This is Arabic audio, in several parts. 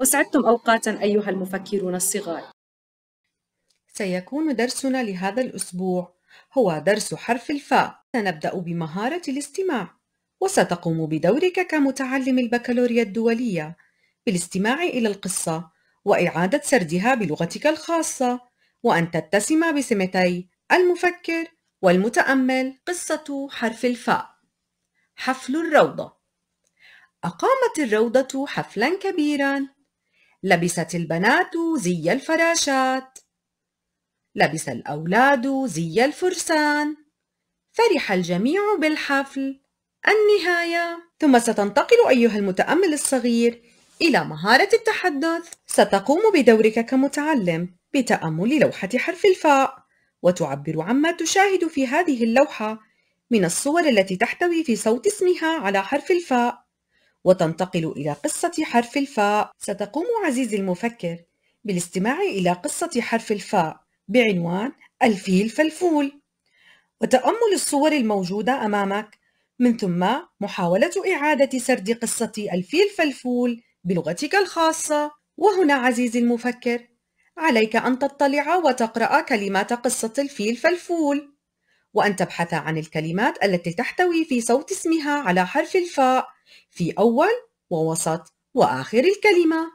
وسعدتم أوقاتا أيها المفكرون الصغار سيكون درسنا لهذا الأسبوع هو درس حرف الفاء سنبدأ بمهارة الاستماع وستقوم بدورك كمتعلم البكالوريا الدولية بالاستماع إلى القصة وإعادة سردها بلغتك الخاصة وأن تتسم بسمتي المفكر والمتأمل قصة حرف الفاء حفل الروضة أقامت الروضة حفلا كبيرا لبست البنات زي الفراشات لبس الأولاد زي الفرسان فرح الجميع بالحفل النهاية ثم ستنتقل أيها المتأمل الصغير إلى مهارة التحدث ستقوم بدورك كمتعلم بتأمل لوحة حرف الفاء وتعبر عما تشاهد في هذه اللوحة من الصور التي تحتوي في صوت اسمها على حرف الفاء وتنتقل إلى قصة حرف الفاء ستقوم عزيزي المفكر بالاستماع إلى قصة حرف الفاء بعنوان الفيل فالفول وتأمل الصور الموجودة أمامك من ثم محاولة إعادة سرد قصة الفيل فالفول بلغتك الخاصة وهنا عزيزي المفكر عليك أن تطلع وتقرأ كلمات قصة الفيل فالفول وأن تبحث عن الكلمات التي تحتوي في صوت اسمها على حرف الفاء في أول ووسط وآخر الكلمة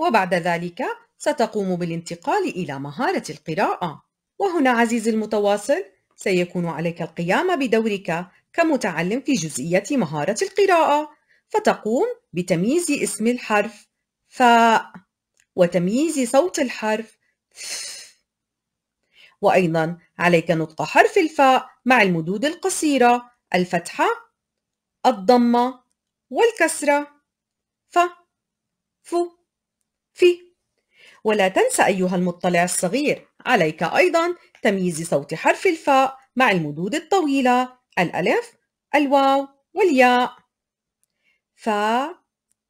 وبعد ذلك ستقوم بالانتقال إلى مهارة القراءة وهنا عزيزي المتواصل سيكون عليك القيام بدورك كمتعلم في جزئية مهارة القراءة فتقوم بتمييز اسم الحرف فاء وتمييز صوت الحرف ف وأيضا عليك نطق حرف الفاء مع المدود القصيرة الفتحة الضمة والكسرة ف ف في ولا تنسى أيها المطلع الصغير عليك أيضا تمييز صوت حرف الفاء مع المدود الطويلة الألف الواو والياء ف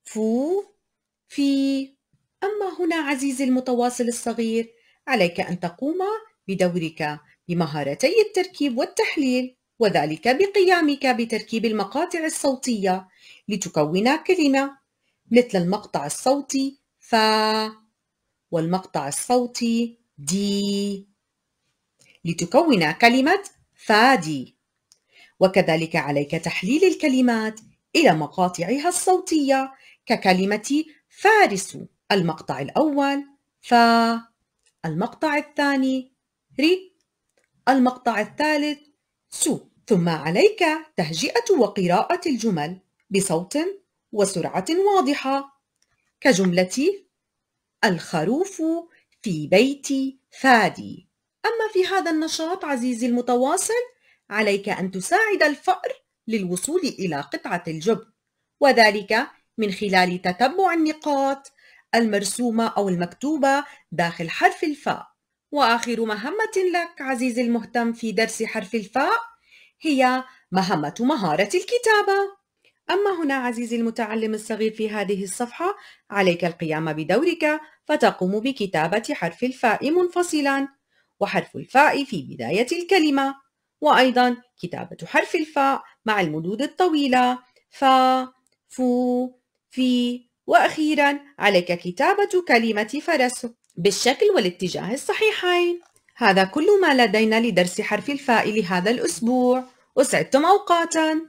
فو في أما هنا عزيزي المتواصل الصغير عليك أن تقوم بدورك بمهارتي التركيب والتحليل وذلك بقيامك بتركيب المقاطع الصوتية لتكون كلمة مثل المقطع الصوتي فا والمقطع الصوتي دي لتكون كلمة فادي وكذلك عليك تحليل الكلمات إلى مقاطعها الصوتية ككلمة فارس المقطع الأول فا المقطع الثاني ري المقطع الثالث سو ثم عليك تهجئة وقراءة الجمل بصوت وسرعة واضحة كجملة الخروف في بيت فادي أما في هذا النشاط عزيزي المتواصل عليك أن تساعد الفأر للوصول إلى قطعة الجبن وذلك من خلال تتبع النقاط المرسومة أو المكتوبة داخل حرف الفاء وآخر مهمة لك عزيزي المهتم في درس حرف الفاء هي مهمة مهارة الكتابة أما هنا عزيزي المتعلم الصغير في هذه الصفحة عليك القيام بدورك فتقوم بكتابة حرف الفاء منفصلا وحرف الفاء في بداية الكلمة وأيضا كتابة حرف الفاء مع المدود الطويلة فا فو في وأخيرا عليك كتابة كلمة فرسك بالشكل والاتجاه الصحيحين هذا كل ما لدينا لدرس حرف الفاء لهذا الأسبوع أسعدتم أوقاتاً